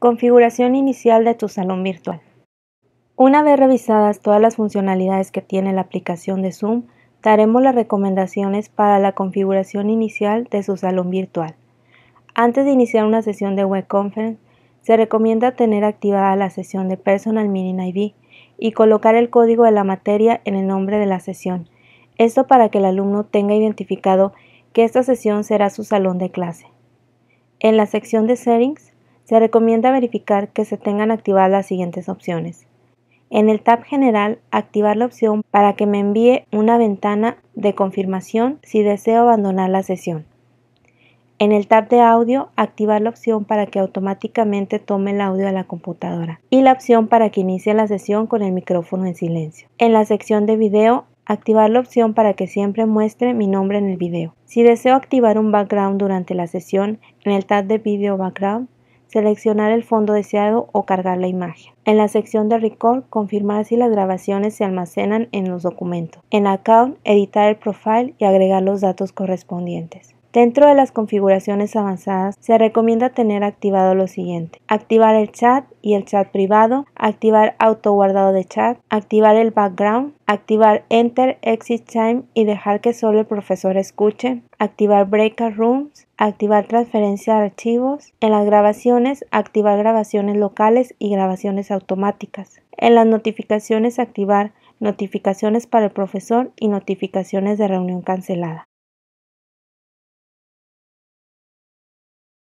Configuración inicial de tu salón virtual. Una vez revisadas todas las funcionalidades que tiene la aplicación de Zoom, daremos las recomendaciones para la configuración inicial de su salón virtual. Antes de iniciar una sesión de Web Conference, se recomienda tener activada la sesión de Personal Meeting ID y colocar el código de la materia en el nombre de la sesión. Esto para que el alumno tenga identificado que esta sesión será su salón de clase. En la sección de Settings, se recomienda verificar que se tengan activadas las siguientes opciones. En el tab general, activar la opción para que me envíe una ventana de confirmación si deseo abandonar la sesión. En el tab de audio, activar la opción para que automáticamente tome el audio de la computadora y la opción para que inicie la sesión con el micrófono en silencio. En la sección de video, activar la opción para que siempre muestre mi nombre en el video. Si deseo activar un background durante la sesión, en el tab de Video Background, seleccionar el fondo deseado o cargar la imagen. En la sección de Record, confirmar si las grabaciones se almacenan en los documentos. En Account, editar el profile y agregar los datos correspondientes. Dentro de las configuraciones avanzadas se recomienda tener activado lo siguiente. Activar el chat y el chat privado, activar auto guardado de chat, activar el background, activar enter exit time y dejar que solo el profesor escuche, activar breakout rooms, activar transferencia de archivos, en las grabaciones activar grabaciones locales y grabaciones automáticas, en las notificaciones activar notificaciones para el profesor y notificaciones de reunión cancelada.